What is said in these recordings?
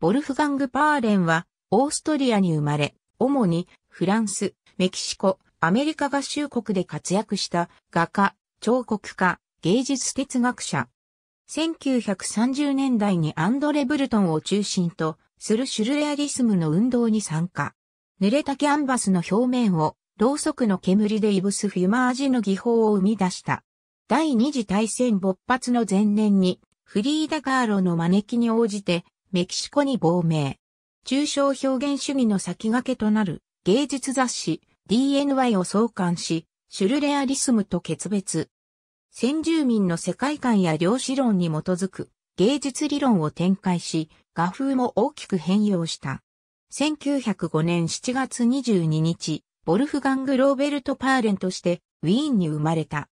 ボルフガング・パーレンは、オーストリアに生まれ、主にフランス、メキシコ、アメリカ合衆国で活躍した画家、彫刻家、芸術哲学者。1930年代にアンドレ・ブルトンを中心とするシュルレアリスムの運動に参加。濡れたキャンバスの表面をろうそくの煙でいぶすフュマージの技法を生み出した。第二次大戦勃発の前年にフリーダ・カーロの招きに応じてメキシコに亡命。抽象表現主義の先駆けとなる芸術雑誌 DNY を創刊し、シュルレアリスムと決別。先住民の世界観や量子論に基づく芸術理論を展開し、画風も大きく変容した。1905年7月22日、ボルフガング・ローベルト・パーレンとしてウィーンに生まれた。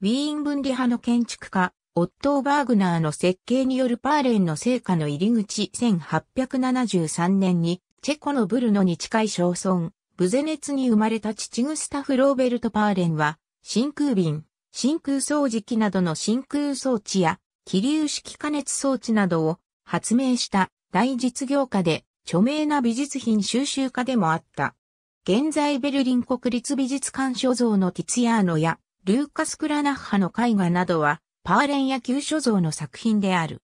ウィーン分離派の建築家、オットー・バーグナーの設計によるパーレンの成果の入り口1873年に、チェコのブルノに近い小村、ブゼネツに生まれた父グスタフ・ローベルト・パーレンは、真空瓶、真空掃除機などの真空装置や、気流式加熱装置などを発明した大実業家で、著名な美術品収集家でもあった。現在ベルリン国立美術館所蔵のティツヤーノや、ルーカス・クラナッハの絵画などは、パーレン野球所蔵の作品である。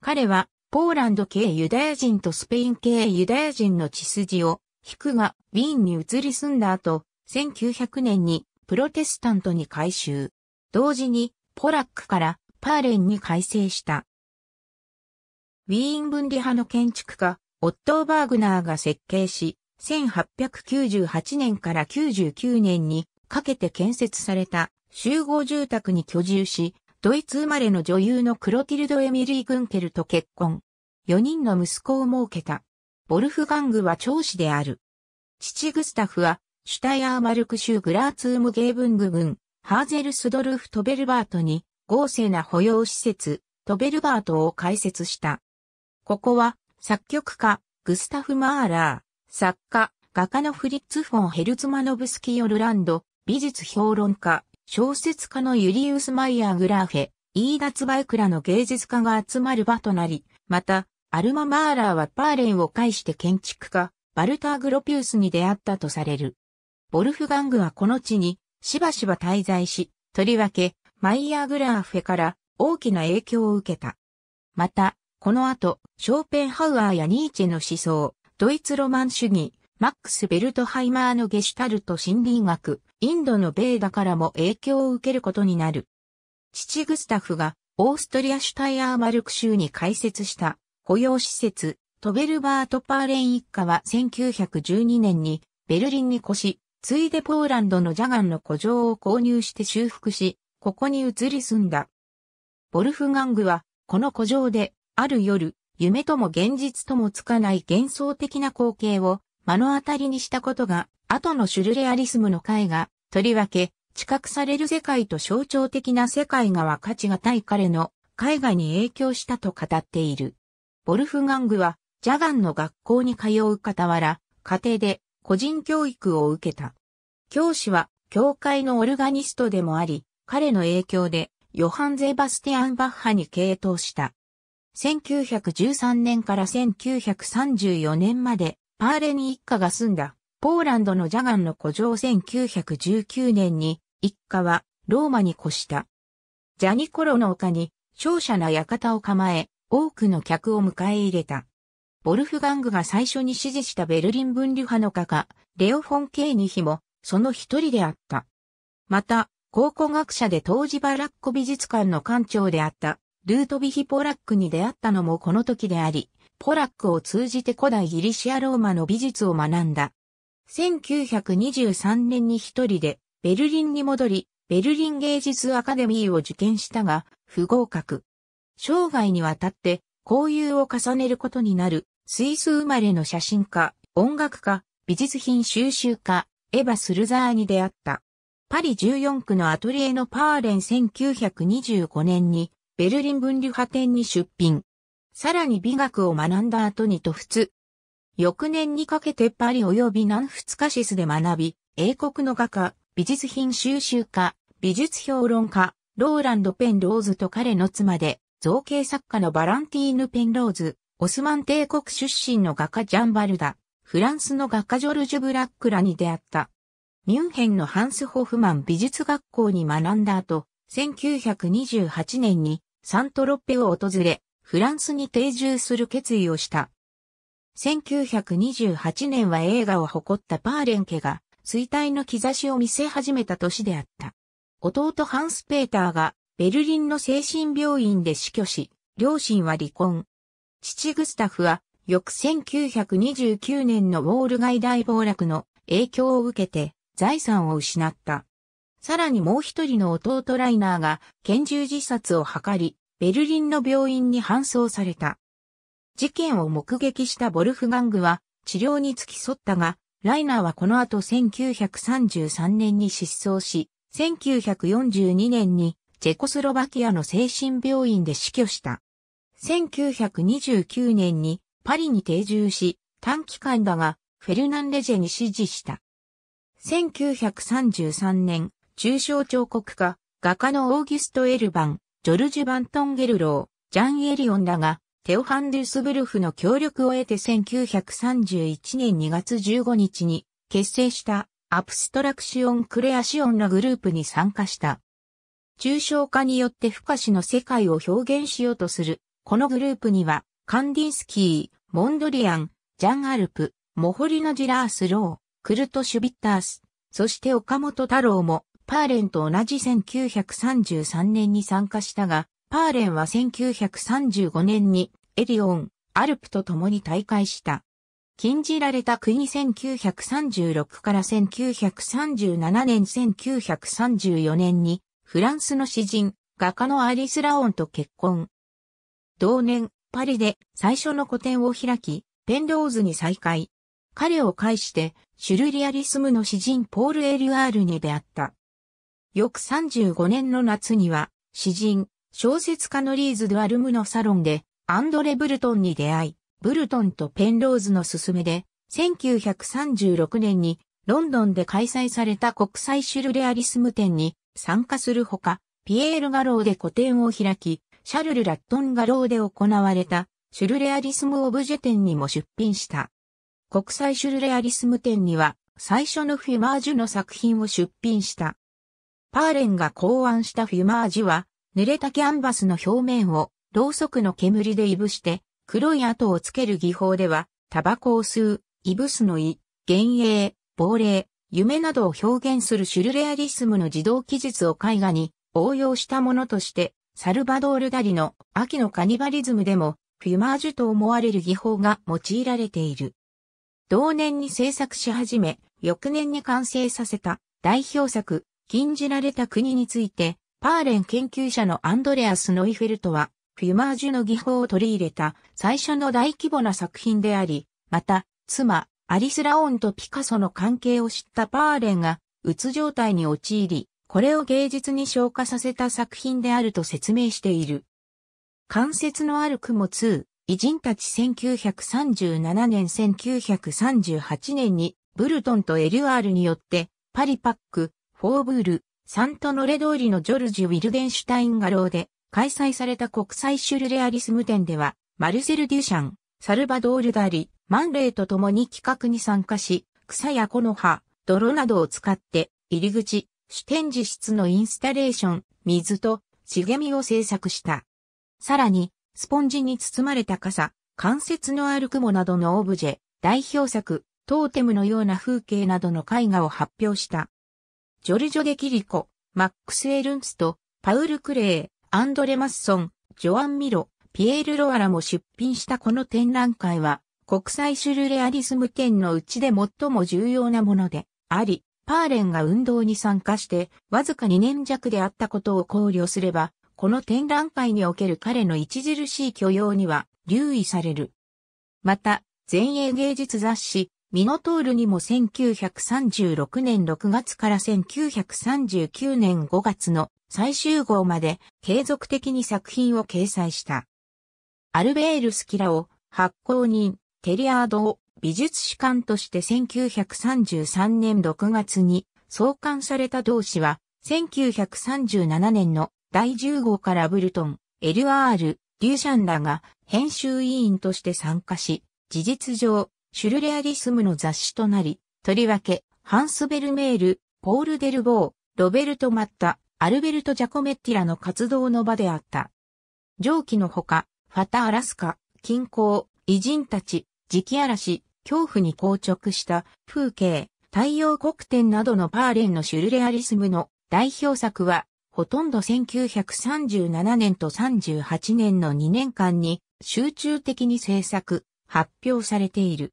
彼は、ポーランド系ユダヤ人とスペイン系ユダヤ人の血筋を、引くが、ウィーンに移り住んだ後、1900年にプロテスタントに改修。同時に、ポラックからパーレンに改正した。ウィーン分離派の建築家、オットー・バーグナーが設計し、1898年から99年にかけて建設された集合住宅に居住し、ドイツ生まれの女優のクロティルド・エミリー・グンケルと結婚。4人の息子を設けた。ボルフガングは長子である。父グスタフは、シュタイアーマルク州グラーツームゲーブング軍、ハーゼルスドルフ・トベルバートに、豪勢な保養施設、トベルバートを開設した。ここは、作曲家、グスタフ・マーラー、作家、画家のフリッツ・フォン・ヘルツマノブスキ・ヨルランド、美術評論家、小説家のユリウス・マイヤー・グラーフェ、イーダ・ツバイクラの芸術家が集まる場となり、また、アルマ・マーラーはパーレンを介して建築家、バルター・グロピウスに出会ったとされる。ボルフガングはこの地にしばしば滞在し、とりわけマイヤー・グラーフェから大きな影響を受けた。また、この後、ショーペンハウアーやニーチェの思想、ドイツロマン主義、マックス・ベルトハイマーのゲシュタルト心理学、インドのベーダからも影響を受けることになる。父グスタフがオーストリアシュタイアーマルク州に開設した保養施設、トベルバート・パーレン一家は1912年にベルリンに越し、ついでポーランドのジャガンの古城を購入して修復し、ここに移り住んだ。ボルフガングは、この古城で、ある夜、夢とも現実ともつかない幻想的な光景を目の当たりにしたことが、後のシュルレアリスムの絵が、とりわけ、知覚される世界と象徴的な世界が分かちがたい彼の絵画に影響したと語っている。ボルフガングは、ジャガンの学校に通う傍ら、家庭で個人教育を受けた。教師は、教会のオルガニストでもあり、彼の影響で、ヨハン・ゼバスティアン・バッハに傾倒した。1913年から1934年までパーレニ一家が住んだ、ポーランドのジャガンの古城1919年に、一家はローマに越した。ジャニコロの丘に、商社な館を構え、多くの客を迎え入れた。ボルフガングが最初に支持したベルリン分離派の画家、レオ・フォン・ケーニヒも、その一人であった。また、考古学者で当時バラッコ美術館の館長であった、ルートビヒ・ポラックに出会ったのもこの時であり、ポラックを通じて古代ギリシアローマの美術を学んだ。1923年に一人でベルリンに戻り、ベルリン芸術アカデミーを受験したが、不合格。生涯にわたって交友を重ねることになる、スイス生まれの写真家、音楽家、美術品収集家、エヴァ・スルザーに出会った。パリ14区のアトリエのパーレン1925年にベルリン分離派展に出品。さらに美学を学んだ後にと仏。翌年にかけてパリ及び南仏カシスで学び、英国の画家、美術品収集家、美術評論家、ローランド・ペンローズと彼の妻で、造形作家のバランティーヌ・ペンローズ、オスマン帝国出身の画家ジャン・バルダ、フランスの画家ジョルジュ・ブラックらに出会った。ミュンヘンのハンス・ホフマン美術学校に学んだ後、1928年にサントロッペを訪れ、フランスに定住する決意をした。1928年は映画を誇ったパーレン家が衰退の兆しを見せ始めた年であった。弟ハンス・ペーターがベルリンの精神病院で死去し、両親は離婚。父グスタフは翌1929年のウォール街大暴落の影響を受けて財産を失った。さらにもう一人の弟ライナーが拳銃自殺を図り、ベルリンの病院に搬送された。事件を目撃したボルフガングは治療に付き添ったが、ライナーはこの後1933年に失踪し、1942年にチェコスロバキアの精神病院で死去した。1929年にパリに定住し、短期間だが、フェルナンレジェに指示した。1933年、中小彫刻家、画家のオーギュスト・エルバン、ジョルジュ・バントンゲルロー、ジャン・エリオンらが、テオハンデュスブルフの協力を得て1931年2月15日に結成したアプストラクシオン・クレアシオンらグループに参加した。抽象化によって不可視の世界を表現しようとする、このグループには、カンディンスキー、モンドリアン、ジャン・アルプ、モホリノ・ジラース・ロー、クルト・シュビッタース、そして岡本太郎もパーレンと同じ1933年に参加したが、パーレンは1935年にエリオン、アルプと共に大会した。禁じられた国1936から1937年1934年にフランスの詩人、画家のアリス・ラオンと結婚。同年、パリで最初の個展を開き、ペンローズに再会。彼を介して、シュルリアリスムの詩人ポール・エリュアールに出会った。翌35年の夏には、詩人、小説家のリーズ・ドゥアルムのサロンで、アンドレ・ブルトンに出会い、ブルトンとペンローズの勧めで、1936年にロンドンで開催された国際シュルレアリスム展に参加するほか、ピエール・ガローで個展を開き、シャルル・ラットン・ガローで行われたシュルレアリスム・オブジェ展にも出品した。国際シュルレアリスム展には最初のフィマージュの作品を出品した。パーレンが考案したフュマージュは、濡れたキャンバスの表面をろうそくの煙でいぶして、黒い跡をつける技法では、タバコを吸う、いぶすの胃、幻影、亡霊、夢などを表現するシュルレアリスムの自動記述を絵画に応用したものとして、サルバドール・ダリの秋のカニバリズムでも、フュマージュと思われる技法が用いられている。同年に制作し始め、翌年に完成させた代表作、禁じられた国について、パーレン研究者のアンドレアス・ノイフェルトは、フュマージュの技法を取り入れた最初の大規模な作品であり、また、妻、アリス・ラオンとピカソの関係を知ったパーレンが、うつ状態に陥り、これを芸術に昇華させた作品であると説明している。関節のある雲2、偉人たち1937年1938年にブルトンとエルアールによってパリパック、フォーブール、サントノレ通りのジョルジュ・ウィルデンシュタイン画廊で開催された国際シュルレアリスム展では、マルセル・デュシャン、サルバドール・ダリ、マンレイと共に企画に参加し、草や木の葉、泥などを使って、入り口、主展示室のインスタレーション、水と茂みを制作した。さらに、スポンジに包まれた傘、関節のある雲などのオブジェ、代表作、トーテムのような風景などの絵画を発表した。ジョルジョ・デ・キリコ、マックス・エルンスト、パウル・クレイ、アンドレ・マッソン、ジョアン・ミロ、ピエール・ロアラも出品したこの展覧会は、国際シュルレアリスム圏のうちで最も重要なものであり、パーレンが運動に参加して、わずか2年弱であったことを考慮すれば、この展覧会における彼の著しい許容には留意される。また、前衛芸術雑誌、ミノトールにも1936年6月から1939年5月の最終号まで継続的に作品を掲載した。アルベール・スキラを発行人、テリアードを美術士官として1933年6月に創刊された同志は、1937年の第10号からブルトン、LR、デューシャンらが編集委員として参加し、事実上、シュルレアリスムの雑誌となり、とりわけ、ハンス・ベルメール、ポール・デルボー、ロベルト・マッタ、アルベルト・ジャコメッティラの活動の場であった。上記のほか、ファタ・アラスカ、近郊、偉人たち、磁気嵐、恐怖に硬直した風景、太陽黒点などのパーレンのシュルレアリスムの代表作は、ほとんど1937年と38年の2年間に集中的に制作、発表されている。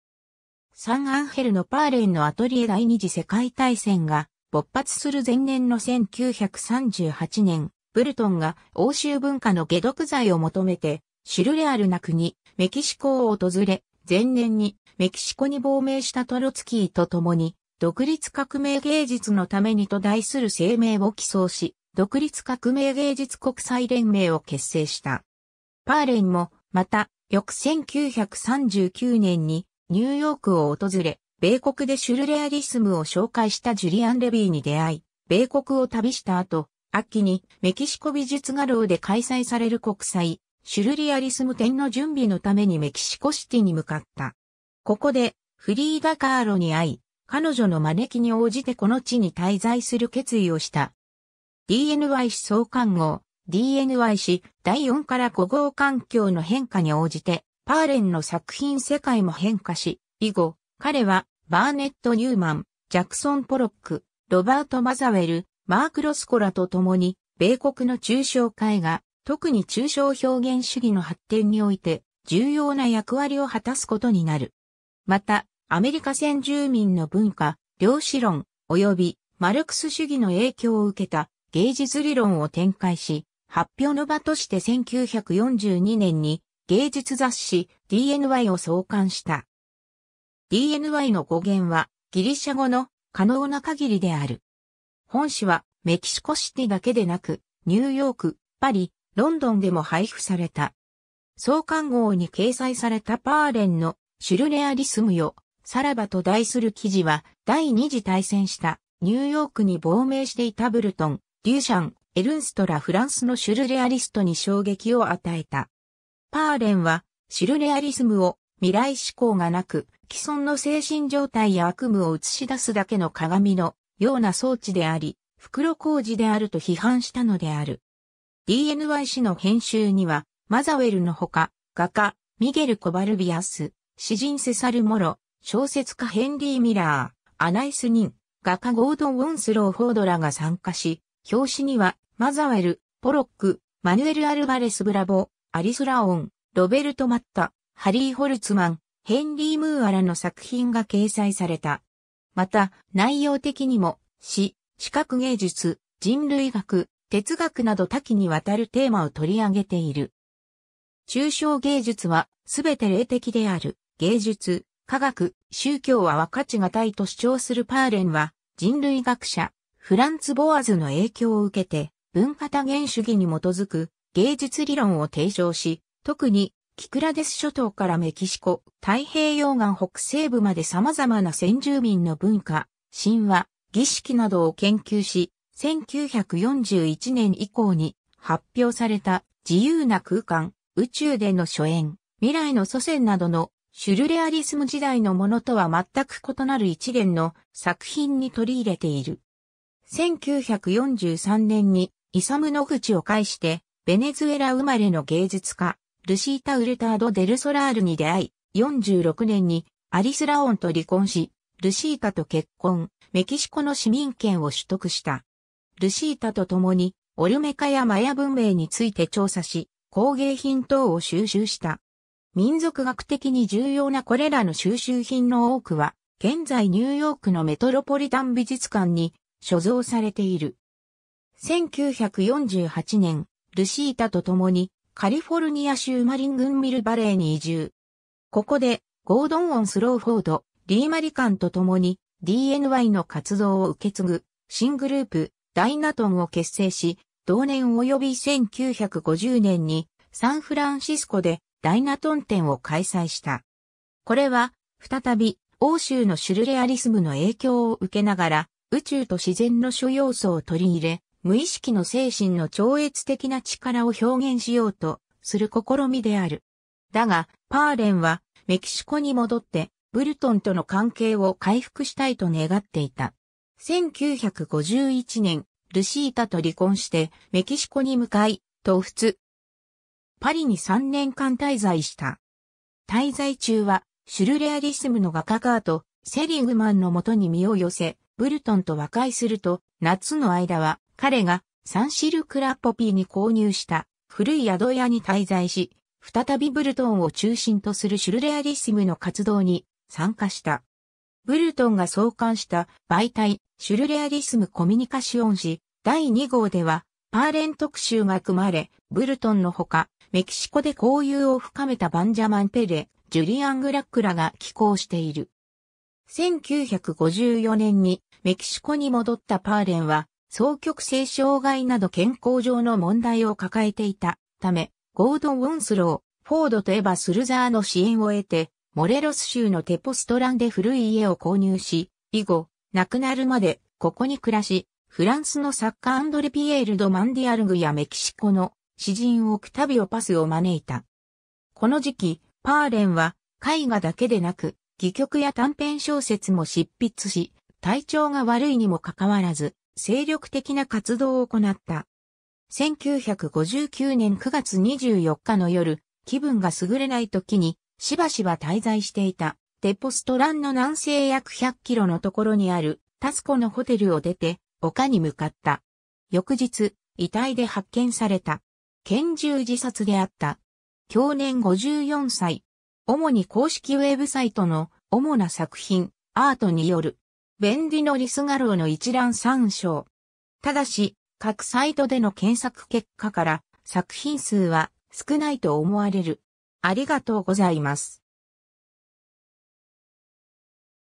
サンアンヘルのパーレンのアトリエ第二次世界大戦が勃発する前年の1938年、ブルトンが欧州文化の下毒剤を求めて、シュルレアルな国、メキシコを訪れ、前年にメキシコに亡命したトロツキーと共に、独立革命芸術のためにと題する声明を起草し、独立革命芸術国際連盟を結成した。パーレンも、また、翌1939年にニューヨークを訪れ、米国でシュルレアリスムを紹介したジュリアン・レビーに出会い、米国を旅した後、秋にメキシコ美術画廊で開催される国際、シュルレアリスム展の準備のためにメキシコシティに向かった。ここで、フリーダ・カーロに会い、彼女の招きに応じてこの地に滞在する決意をした。DNY 市総監号、DNY 市第4から5号環境の変化に応じて、パーレンの作品世界も変化し、以後、彼は、バーネット・ニューマン、ジャクソン・ポロック、ロバート・マザウェル、マーク・ロスコラと共に、米国の抽象絵画、特に抽象表現主義の発展において、重要な役割を果たすことになる。また、アメリカ先住民の文化、量子論、及びマルクス主義の影響を受けた芸術理論を展開し、発表の場として1942年に芸術雑誌 DNY を創刊した。DNY の語源はギリシャ語の可能な限りである。本誌はメキシコシティだけでなく、ニューヨーク、パリ、ロンドンでも配布された。創刊号に掲載されたパーレンのシュルレアリスムよ、さらばと題する記事は第二次対戦したニューヨークに亡命していたブルトン、デューシャン、エルンストラフランスのシュルレアリストに衝撃を与えた。パーレンは、シルレアリスムを未来思考がなく、既存の精神状態や悪夢を映し出すだけの鏡のような装置であり、袋工事であると批判したのである。DNY 氏の編集には、マザウェルのほか、画家、ミゲル・コバルビアス、詩人セサル・モロ、小説家ヘンリー・ミラー、アナイス・ニン、画家ゴードン・ウォンスロー・フォードらが参加し、表紙には、マザウェル、ポロック、マヌエル・アルバレス・ブラボ、アリス・ラオン、ロベルト・マッタ、ハリー・ホルツマン、ヘンリー・ムーアラの作品が掲載された。また、内容的にも、詩、視覚芸術、人類学、哲学など多岐にわたるテーマを取り上げている。抽象芸術は、すべて霊的である、芸術、科学、宗教は分かちがたいと主張するパーレンは、人類学者、フランツ・ボアズの影響を受けて、文化多元主義に基づく芸術理論を提唱し、特にキクラデス諸島からメキシコ、太平洋岸北西部まで様々な先住民の文化、神話、儀式などを研究し、1941年以降に発表された自由な空間、宇宙での初演、未来の祖先などのシュルレアリスム時代のものとは全く異なる一連の作品に取り入れている。1943年にイサム・ノグチを介してベネズエラ生まれの芸術家、ルシータ・ウルタード・デルソラールに出会い、46年にアリス・ラオンと離婚し、ルシータと結婚、メキシコの市民権を取得した。ルシータと共に、オルメカやマヤ文明について調査し、工芸品等を収集した。民族学的に重要なこれらの収集品の多くは、現在ニューヨークのメトロポリタン美術館に所蔵されている。1948年、ルシータと共にカリフォルニア州マリンンミルバレーに移住。ここでゴードン・オン・スローフォード、リー・マリカンと共に DNY の活動を受け継ぐ新グループダイナトンを結成し、同年及び1950年にサンフランシスコでダイナトン展を開催した。これは再び欧州のシュルレアリスムの影響を受けながら宇宙と自然の諸要素を取り入れ、無意識の精神の超越的な力を表現しようとする試みである。だが、パーレンはメキシコに戻ってブルトンとの関係を回復したいと願っていた。1951年、ルシータと離婚してメキシコに向かい、東仏。パリに3年間滞在した。滞在中は、シュルレアリスムの画家ガート、セリングマンのもとに身を寄せ、ブルトンと和解すると、夏の間は彼がサンシルクラポピーに購入した古い宿屋に滞在し、再びブルトンを中心とするシュルレアリシムの活動に参加した。ブルトンが創刊した媒体、シュルレアリスムコミュニカシオン誌第2号では、パーレン特集が組まれ、ブルトンのほか、メキシコで交友を深めたバンジャマン・ペレ、ジュリアン・グラックらが寄稿している。1954年にメキシコに戻ったパーレンは、双極性障害など健康上の問題を抱えていたため、ゴードン・ウォンスロー、フォードとエヴァ・スルザーの支援を得て、モレロス州のテポストランで古い家を購入し、以後、亡くなるまでここに暮らし、フランスの作家アンドレ・ピエール・ド・マンディアルグやメキシコの詩人オクタビオ・パスを招いた。この時期、パーレンは絵画だけでなく、戯曲や短編小説も執筆し、体調が悪いにもかかわらず、精力的な活動を行った。1959年9月24日の夜、気分が優れない時に、しばしば滞在していた、デポストランの南西約100キロのところにある、タスコのホテルを出て、丘に向かった。翌日、遺体で発見された。拳銃自殺であった。去年54歳。主に公式ウェブサイトの主な作品、アートによるベンディのリスガローの一覧参照。ただし、各サイトでの検索結果から作品数は少ないと思われる。ありがとうございます。